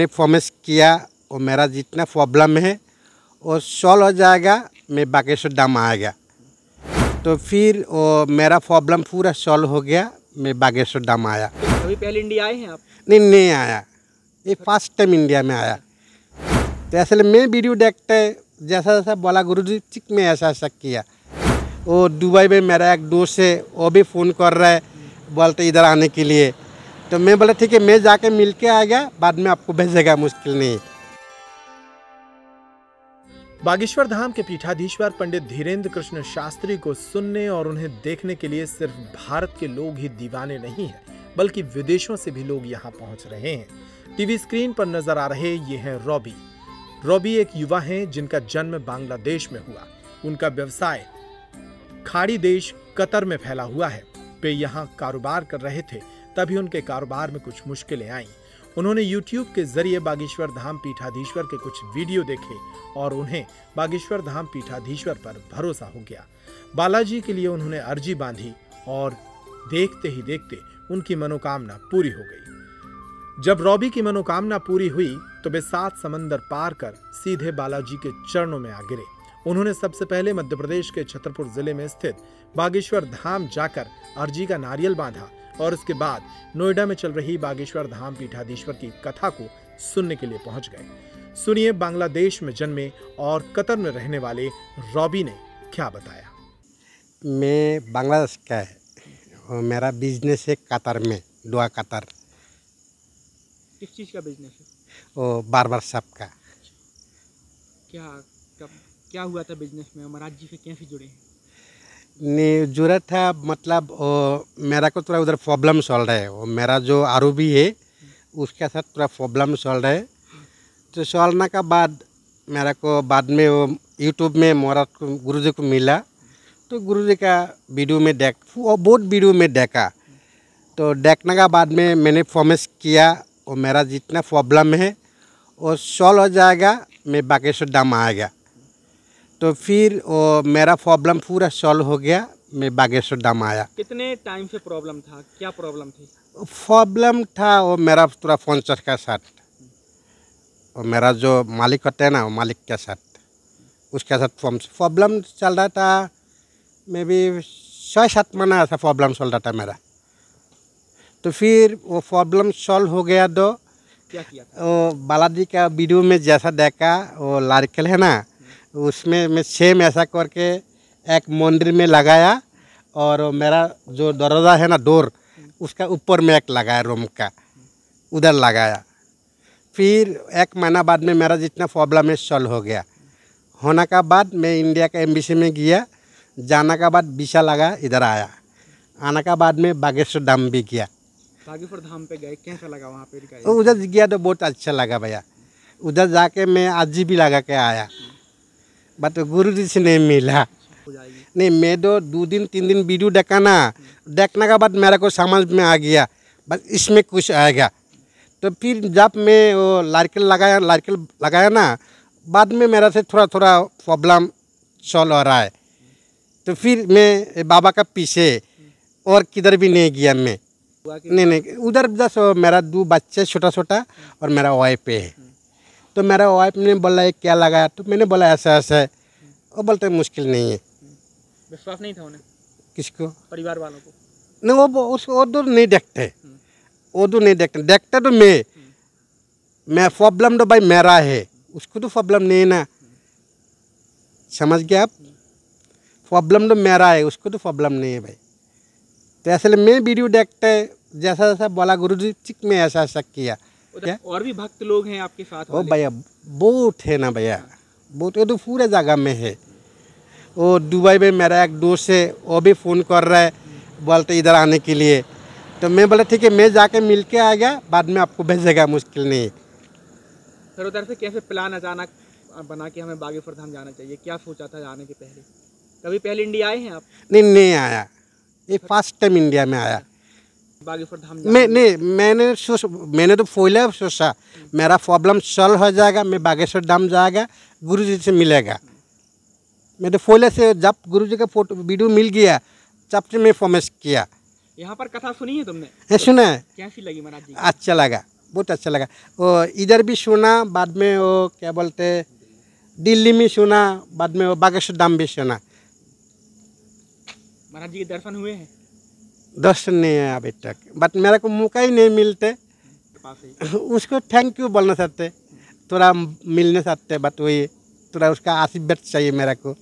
मैंने फॉर्मेस किया और मेरा जितना प्रॉब्लम है वो सॉल्व हो जाएगा मैं बागेश्वर दाम आएगा तो फिर वो मेरा प्रॉब्लम पूरा सॉल्व हो गया मैं बागेश्वर डाम आया अभी पहले इंडिया आए हैं आप नहीं नहीं आया ये फर्स्ट टाइम इंडिया में आया तो ऐसे मैं वीडियो देखते जैसा जैसा बोला गुरु जी ठीक में ऐसा ऐसा किया वो दुबई में मेरा एक दोस्त है वो भी फ़ोन कर रहा है बोलते इधर आने के लिए तो मैं बोला ठीक है मैं जाके मिल के आ गया बाद में आपको भेजेगा मुश्किल नहीं बागेश्वर धाम के पीठाधीश्वर पंडित धीरेन्द्र कृष्ण शास्त्री को सुनने और उन्हें देखने के लिए सिर्फ भारत के लोग ही दीवाने नहीं हैं बल्कि विदेशों से भी लोग यहाँ पहुंच रहे हैं टीवी स्क्रीन पर नजर आ रहे ये हैं रॉबी रॉबी एक युवा हैं जिनका जन्म बांग्लादेश में हुआ उनका व्यवसाय खाड़ी देश कतर में फैला हुआ है वे यहाँ कारोबार कर रहे थे तभी उनके कारोबार में कुछ मुश्किलें आईं उन्होंने यूट्यूब के जरिए बागेश्वर धाम पीठाधीश्वर के कुछ वीडियो देखे और उन्हें बागेश्वर धाम पीठाधीश्वर पर भरोसा हो गया बालाजी के लिए उन्होंने अर्जी बांधी और देखते ही देखते उनकी मनोकामना पूरी हो गई जब रॉबी की मनोकामना पूरी हुई तो वे सात समंदर पार कर सीधे बालाजी के चरणों में आ गिरे उन्होंने सबसे पहले मध्य प्रदेश के छतरपुर जिले में स्थित बागेश्वर धाम जाकर अर्जी का नारियल बांधा और उसके बाद नोएडा में चल रही बागेश्वर धाम पीठाधीश्वर की कथा को सुनने के लिए पहुंच गए सुनिए बांग्लादेश में जन्मे और कतर में रहने वाले रॉबी ने क्या बताया मैं बांग्लादेश का है और मेरा बिजनेस है कतर में डुआ कतर किस चीज़ का बिजनेस है ओ बार बार साहब का अच्छा। क्या कब क्या हुआ था बिजनेस में महाराज जी से कैसे जुड़े हैं नहीं जुड़ा था मतलब ओ, मेरा को थोड़ा उधर प्रॉब्लम सॉल्व है और मेरा जो आर है उसके साथ थोड़ा प्रॉब्लम सॉल्व है तो सॉल्वना का बाद मेरा को बाद में वो यूट्यूब में मोरा गुरु जी को मिला तो गुरु जी का वीडियो में देख बहुत वीडियो में देखा तो देखने का बाद में मैंने फॉर्मेस किया और मेरा जितना प्रॉब्लम है और सॉल्व हो जाएगा मैं बागेश्वर दाम आएगा तो फिर वो मेरा प्रॉब्लम पूरा सॉल्व हो गया मैं बागेश्वर धाम आया कितने टाइम से प्रॉब्लम था क्या प्रॉब्लम थी प्रॉब्लम था वो मेरा पूरा चर्च का साथ और मेरा जो मालिक होता है ना वो मालिक के साथ उसके साथ प्रॉब्लम चल रहा था मे बी छः सात महीना ऐसा प्रॉब्लम चल रहा था मेरा तो फिर वो प्रॉब्लम सॉल्व हो गया तो क्या किया वो बालाजी का वीडियो में जैसा देखा वो लारिकल है ना उसमें मैं सेम ऐसा करके एक मंदिर में लगाया और मेरा जो दरवाज़ा है ना डोर उसका ऊपर में एक लगाया रूम का उधर लगाया फिर एक महीना बाद में मेरा जितना प्रॉब्लम है सॉल्व हो गया होने का बाद मैं इंडिया का एम्बेसी में गया जाने का बाद बीसा लगा इधर आया आने का बाद में बागेश्वर धाम भी गया बागेश्वर धाम पे गए कैसा लगा वहाँ पे उधर गया तो बहुत अच्छा लगा भैया उधर जाके मैं आज भी लगा के आया बट गुरु जी से नहीं मिला नहीं मैं तो दो दिन तीन दिन वीडियो देखा देखने के बाद मेरा को समझ में आ गया बस इसमें कुछ आएगा तो फिर जब मैं वो लारकेल लगाया लारकेल लगाया ना बाद में मेरा से थोड़ा थोड़ा प्रॉब्लम सॉल्व हो रहा है तो फिर मैं बाबा का पीछे और किधर भी नहीं गया मैं नहीं नहीं उधर जस मेरा दो बच्चे छोटा छोटा और मेरा वाइफ है तो मेरा वाइफ ने बोला ये क्या लगाया तो मैंने बोला ऐसा ऐसा है वो बोलते मुश्किल नहीं है विश्वास नहीं था उन्हें किसको परिवार वालों को नहीं वो उसको वो दूर नहीं देखते वो दूर नहीं देखते देखते तो मैं मैं प्रॉब्लम तो भाई मेरा है उसको तो प्रॉब्लम नहीं है ना समझ गया आप प्रॉब्लम तो मेरा है उसको तो प्रॉब्लम नहीं है भाई तो ऐसे मैं वीडियो देखते जैसा जैसा बोला गुरु जी ठीक मैं ऐसा ऐसा किया और भी भक्त लोग हैं आपके साथ भैया बहुत है ना भैया बहुत तो पूरे जगह में है वो दुबई में मेरा एक दोस्त है वो भी फ़ोन कर रहा है बोलते इधर आने के लिए तो मैं बोला ठीक है मैं जाके मिल के आ गया बाद में आपको भेजेगा मुश्किल नहीं सर उधर से कैसे प्लान अचानक बना के हमें बागेश्वर धाम जाना चाहिए क्या सोचा था जाने के पहले कभी पहले इंडिया आए हैं आप नहीं नहीं आया ये फर्स्ट टाइम इंडिया में आया बागेश्वर धाम नहीं मैंने सोच मैंने तो फोला सोचा मेरा प्रॉब्लम सॉल्व हो जाएगा मैं बागेश्वर धाम जाएगा गुरु जी से मिलेगा मैं तो फोला से जब गुरु जी का फोटो वीडियो मिल गया तब से मैं फॉर्मेश किया यहाँ पर कथा सुनी है तुमने है सुना है कैसी लगी महाराज जी अच्छा लगा बहुत अच्छा लगा वो इधर भी सुना बाद में वो क्या बोलते दिल्ली में सुना बाद में वो बागेश्वर धाम भी सुना महाराज जी के दर्शन हुए हैं दर्शन नहीं है अभी तक बट मेरे को मौका ही नहीं मिलते उसको थैंक यू बोलना चाहते थोड़ा मिलने चाहते बट वही थोड़ा उसका आशीर्वाद चाहिए मेरे को